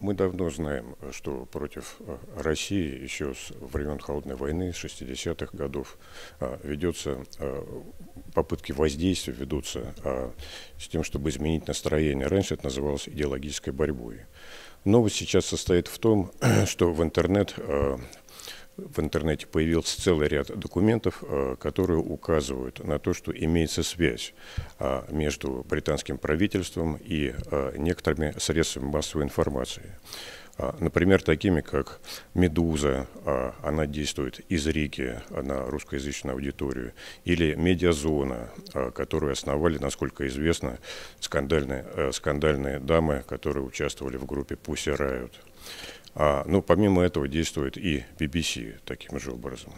Мы давно знаем, что против э, России еще с времен Холодной войны, 60-х годов, э, ведется э, попытки воздействия ведутся с тем, чтобы изменить настроение. Раньше это называлось идеологической борьбой. Новость сейчас состоит в том, что в интернет в интернете появился целый ряд документов, э, которые указывают на то, что имеется связь а, между британским правительством и э, некоторыми средствами массовой информации. А, например, такими как «Медуза», а, она действует из Риги на русскоязычную аудиторию, или «Медиазона», которую основали, насколько известно, скандальные, э, скандальные дамы, которые участвовали в группе «Пусть рают». А, ну, помимо этого действует и BBC таким же образом.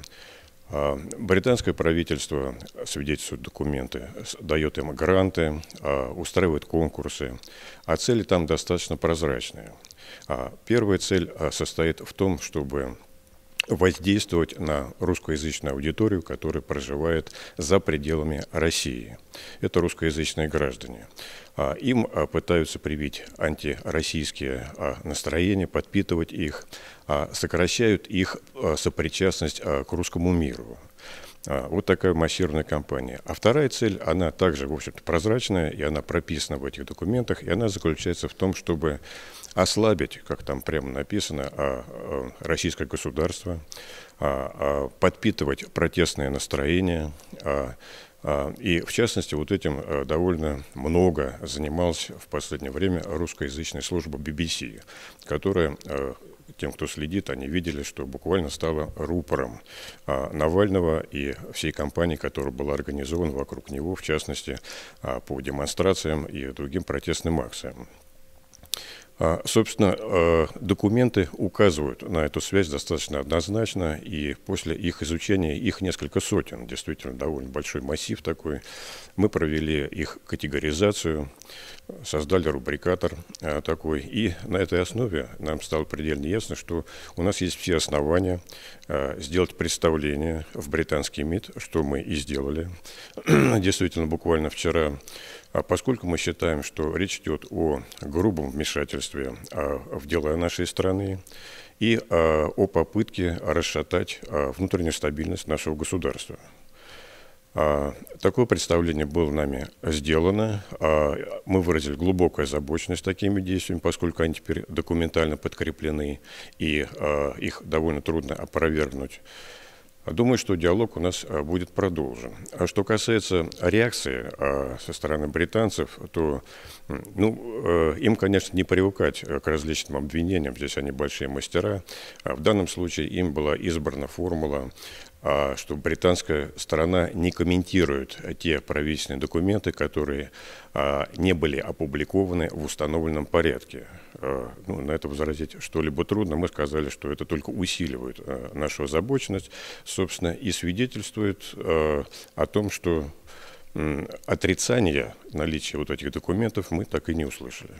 А, британское правительство свидетельствует документы, дает им гранты, а, устраивает конкурсы, а цели там достаточно прозрачные. А, первая цель а, состоит в том, чтобы воздействовать на русскоязычную аудиторию, которая проживает за пределами России. Это русскоязычные граждане. А, им а, пытаются привить антироссийские а, настроения, подпитывать их, сокращают их сопричастность к русскому миру. Вот такая массированная кампания. А вторая цель, она также, в общем-то, прозрачная, и она прописана в этих документах, и она заключается в том, чтобы ослабить, как там прямо написано, а, а, российское государство, а, подпитывать протестные настроения. И, в частности, вот этим э, довольно много занимался в последнее время русскоязычная служба BBC, которая э, тем, кто следит, они видели, что буквально стало рупором а, Навального и всей кампании, которая была организована вокруг него, в частности, а, по демонстрациям и другим протестным акциям. А, собственно, а, документы указывают на эту связь достаточно однозначно, и после их изучения, их несколько сотен, действительно довольно большой массив такой, мы провели их категоризацию, создали рубрикатор а, такой, и на этой основе нам стало предельно ясно, что у нас есть все основания сделать представление в британский МИД, что мы и сделали, действительно буквально вчера, а поскольку мы считаем, что речь идет о грубом вмешательстве а, в дела нашей страны и а, о попытке расшатать внутреннюю стабильность нашего государства. Такое представление было нами сделано. Мы выразили глубокую озабоченность такими действиями, поскольку они теперь документально подкреплены, и их довольно трудно опровергнуть. А думаю, что диалог у нас э, будет продолжен. А что касается реакции э, со стороны британцев, то ну, э, им, конечно, не привыкать к различным обвинениям, здесь они большие мастера. А в данном случае им была избрана формула что британская сторона не комментирует те правительственные документы, которые не были опубликованы в установленном порядке. Э, ну, на это возразить что-либо трудно. Мы сказали, что это только усиливает э, нашу озабоченность, собственно, и свидетельствует э, о том, что отрицания наличия вот этих документов мы так и не услышали.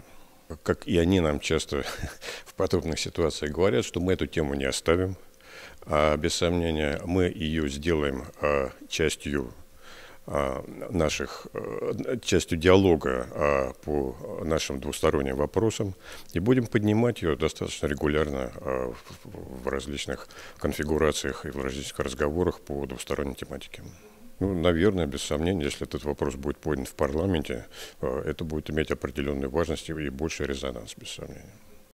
Как и они нам часто в подобных ситуациях говорят, что мы эту тему не оставим, а, без сомнения, мы ее сделаем частью а, наших, э, частью диалога а, по нашим двусторонним вопросам и будем поднимать ее достаточно регулярно а, в различных конфигурациях и в различных разговорах по двусторонней тематике. Ну, наверное, без сомнения, если этот вопрос будет поднят в парламенте, э, это будет иметь определенную важность и больше резонанс, без сомнения.